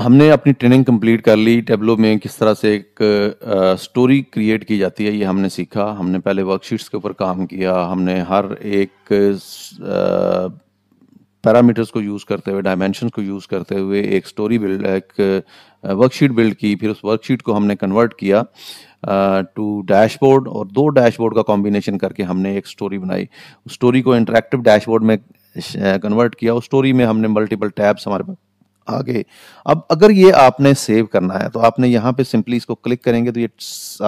हमने अपनी training complete कर ली टेबलो में किस तरह से एक आ, स्टोरी क्रिएट की जाती है ये हमने सीखा हमने पहले वर्कशीट्स के ऊपर काम किया हमने हर एक पैरामीटर्स को यूज़ करते हुए डायमेंशन को यूज़ करते हुए एक स्टोरी बिल्ड एक वर्कशीट बिल्ड की फिर उस वर्कशीट को हमने कन्वर्ट किया टू डैशबोर्ड और दो डैशबोर्ड का कॉम्बिनेशन करके हमने एक स्टोरी बनाई उस स्टोरी को इंटरेक्टिव डैशबोर्ड में कन्वर्ट किया उस स्टोरी में हमने मल्टीपल टैब्स हमारे पास आगे अब अगर ये आपने सेव करना है तो आपने यहाँ पे सिंपली इसको क्लिक करेंगे तो ये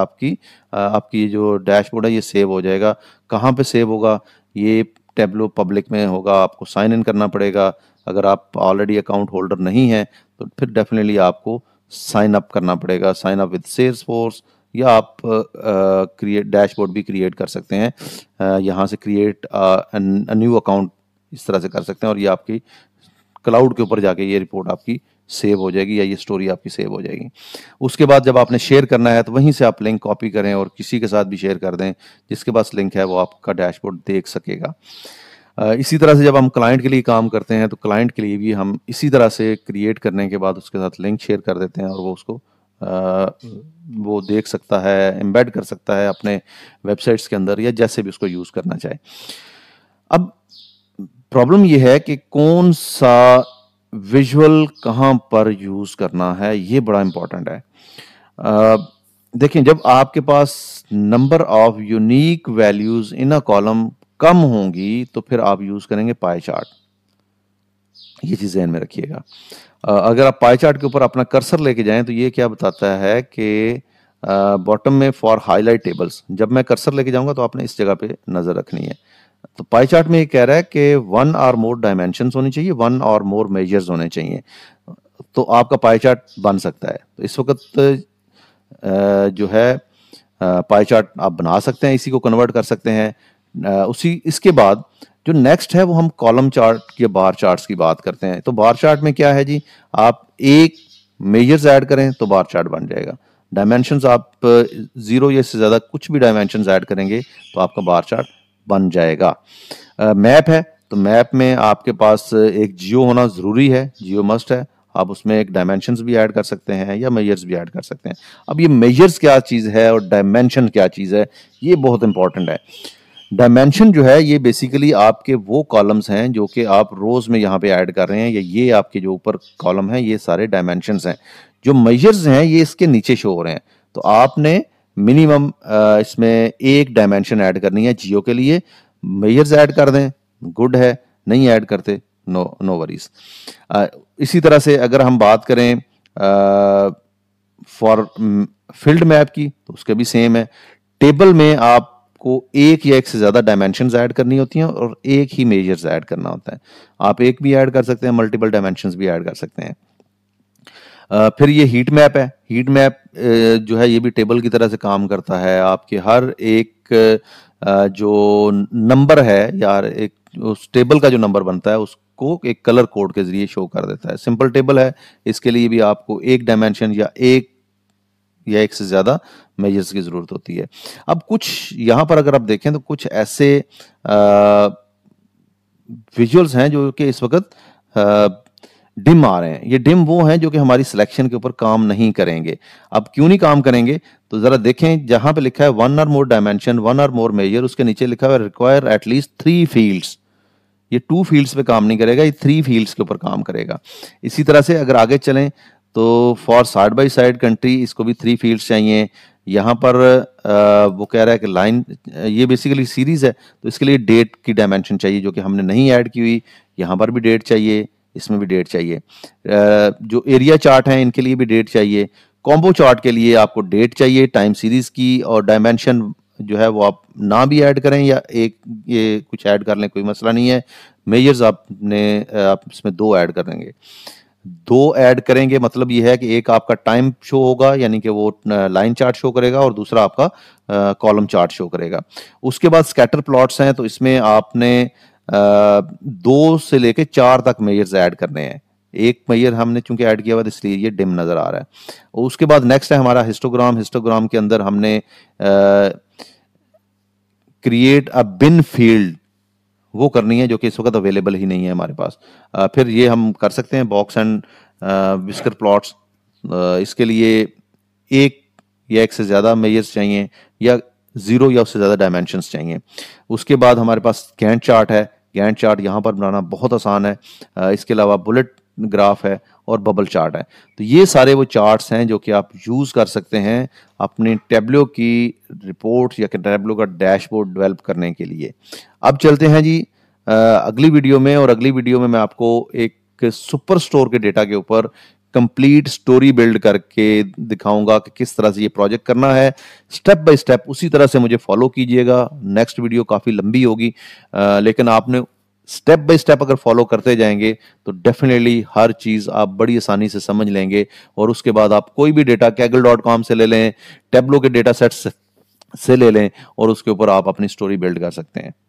आपकी आपकी जो डैशबोर्ड है ये सेव हो जाएगा कहाँ पे सेव होगा ये टेबलो पब्लिक में होगा आपको साइन इन करना पड़ेगा अगर आप ऑलरेडी अकाउंट होल्डर नहीं हैं तो फिर डेफिनेटली आपको साइन अप करना पड़ेगा sign up with Salesforce या आप क्रिएट डैशबोर्ड भी क्रिएट कर सकते हैं यहाँ से क्रिएट न्यू अकाउंट इस तरह से कर सकते हैं और ये आपकी क्लाउड के ऊपर जाके ये रिपोर्ट आपकी सेव हो जाएगी या ये स्टोरी आपकी सेव हो जाएगी उसके बाद जब आपने शेयर करना है तो वहीं से आप लिंक कॉपी करें और किसी के साथ भी शेयर कर दें जिसके पास लिंक है वो आपका डैशबोर्ड देख सकेगा इसी तरह से जब हम क्लाइंट के लिए काम करते हैं तो क्लाइंट के लिए भी हम इसी तरह से क्रिएट करने के बाद उसके साथ लिंक शेयर कर देते हैं और वो उसको वो देख सकता है एम्बेड कर सकता है अपने वेबसाइट्स के अंदर या जैसे भी उसको यूज़ करना चाहे अब प्रॉब्लम यह है कि कौन सा विजुअल कहाँ पर यूज करना है ये बड़ा इंपॉर्टेंट है आ, देखें जब आपके पास number of unique values in a column कम होंगी तो फिर आप यूज करेंगे पाई चार्ट ये चीज जहन में रखिएगा अगर आप पाई चार्ट के ऊपर अपना कर्सर लेके जाएं तो ये क्या बताता है कि बॉटम में फॉर हाईलाइट टेबल्स जब मैं कर्सर लेके जाऊंगा तो आपने इस जगह पे नजर रखनी है तो पाई चार्ट में ये कह रहा है कि वन और मोर डायमेंशन होनी चाहिए वन और मोर मेजर्स होने चाहिए तो आपका पाई चार्ट बन सकता है तो इस वक्त जो है पाई चार्ट आप बना सकते हैं इसी को कन्वर्ट कर सकते हैं उसी इसके बाद जो नेक्स्ट है वो हम कॉलम चार्ट या बार चार्ट्स की बात करते हैं तो बार चार्ट में क्या है जी आप एक मेजर्स ऐड करें तो बार चार्ट बन जाएगा डायमेंशंस आप जीरो या इससे ज़्यादा कुछ भी डायमेंशंस ऐड करेंगे तो आपका बार चार्ट बन जाएगा मैप है तो मैप में आपके पास एक जियो होना ज़रूरी है जियो मस्ट है आप उसमें एक डायमेंशन भी ऐड कर सकते हैं या मेयर्स भी ऐड कर सकते हैं अब ये मेयर्स क्या चीज़ है और डायमेंशन क्या चीज़ है ये बहुत इंपॉर्टेंट है डायमेंशन जो है ये बेसिकली आपके वो कॉलम्स हैं जो कि आप रोज़ में यहाँ पे ऐड कर रहे हैं या ये आपके जो ऊपर कॉलम हैं ये सारे डायमेंशन हैं जो मेजर्स हैं ये इसके नीचे शो हो रहे हैं तो आपने मिनिमम इसमें एक डायमेंशन ऐड करनी है जियो के लिए मेजर्स ऐड कर दें गुड है नहीं ऐड करते नो नो वरीज इसी तरह से अगर हम बात करें फॉर फील्ड मैप की तो उसके भी सेम है टेबल में आपको एक या एक से ज़्यादा डायमेंशन ऐड करनी होती हैं और एक ही मेजर्स ऐड करना होता है आप एक भी ऐड कर सकते हैं मल्टीपल डायमेंशन भी ऐड कर सकते हैं फिर ये हीट मैप है हीट मैप जो है ये भी टेबल की तरह से काम करता है आपके हर एक जो नंबर है यार एक उस टेबल का जो नंबर बनता है उसको एक कलर कोड के जरिए शो कर देता है सिंपल टेबल है इसके लिए भी आपको एक डायमेंशन या एक या एक से ज़्यादा मेजर्स की ज़रूरत होती है अब कुछ यहाँ पर अगर आप देखें तो कुछ ऐसे विजुअल्स हैं जो कि इस वक्त डिम आ रहे हैं ये डिम वो हैं जो कि हमारी सिलेक्शन के ऊपर काम नहीं करेंगे अब क्यों नहीं काम करेंगे तो जरा देखें जहां पे लिखा है one or more dimension one or more measure उसके नीचे लिखा है रिक्वायर एटलीस्ट थ्री फील्ड्स ये टू फील्ड्स पे काम नहीं करेगा ये थ्री फील्ड्स के ऊपर काम करेगा इसी तरह से अगर आगे चलें तो for side by side country इसको भी थ्री फील्ड्स चाहिए यहाँ पर वो कह रहा है कि लाइन ये बेसिकली सीरीज है तो इसके लिए डेट की डायमेंशन चाहिए जो कि हमने नहीं ऐड की हुई यहाँ पर भी डेट चाहिए इसमें भी डेट चाहिए जो एरिया चार्ट हैं इनके लिए भी डेट चाहिए कॉम्बो चार्ट के लिए आपको डेट चाहिए टाइम सीरीज की और डायमेंशन जो है वो आप ना भी ऐड करें या एक ये कुछ ऐड कर लें कोई मसला नहीं है मेजर्स आपने आप इसमें दो ऐड करेंगे दो ऐड करेंगे मतलब ये है कि एक आपका टाइम शो होगा यानी कि वो लाइन चार्ट शो करेगा और दूसरा आपका कॉलम चार्ट शो करेगा उसके बाद स्कैटर प्लॉट्स हैं तो इसमें आपने दो से लेके चार तक मेयर्स ऐड करने हैं एक मेयर हमने चूंकि ऐड किया हुआ इसलिए ये डिम नज़र आ रहा है और उसके बाद नेक्स्ट है हमारा हिस्टोग्राम हिस्टोग्राम के अंदर हमने क्रिएट अ बिन फील्ड वो करनी है जो कि इस वक्त अवेलेबल ही नहीं है हमारे पास आ, फिर ये हम कर सकते हैं बॉक्स एंड विस्कर प्लॉट्स इसके लिए एक या एक से ज़्यादा मेयर्स चाहिए या ज़ीरो या उससे ज़्यादा डायमेंशन चाहिए उसके बाद हमारे पास कैंट चार्ट है गैंड चार्ट यहाँ पर बनाना बहुत आसान है इसके अलावा बुलेट ग्राफ है और बबल चार्ट है तो ये सारे वो चार्ट्स हैं जो कि आप यूज़ कर सकते हैं अपने टेबलो की रिपोर्ट या टेबलो का डैशबोर्ड डेवलप करने के लिए अब चलते हैं जी अगली वीडियो में और अगली वीडियो में मैं आपको एक सुपर स्टोर के डेटा के ऊपर कंप्लीट स्टोरी बिल्ड करके दिखाऊंगा कि किस तरह से ये प्रोजेक्ट करना है स्टेप बाय स्टेप उसी तरह से मुझे फॉलो कीजिएगा नेक्स्ट वीडियो काफ़ी लंबी होगी लेकिन आपने स्टेप बाय स्टेप अगर फॉलो करते जाएंगे तो डेफिनेटली हर चीज़ आप बड़ी आसानी से समझ लेंगे और उसके बाद आप कोई भी डेटा कैगल डॉट कॉम से ले लें टेबलो के डेटा सेट्स से ले लें और उसके ऊपर आप अपनी स्टोरी बिल्ड कर सकते हैं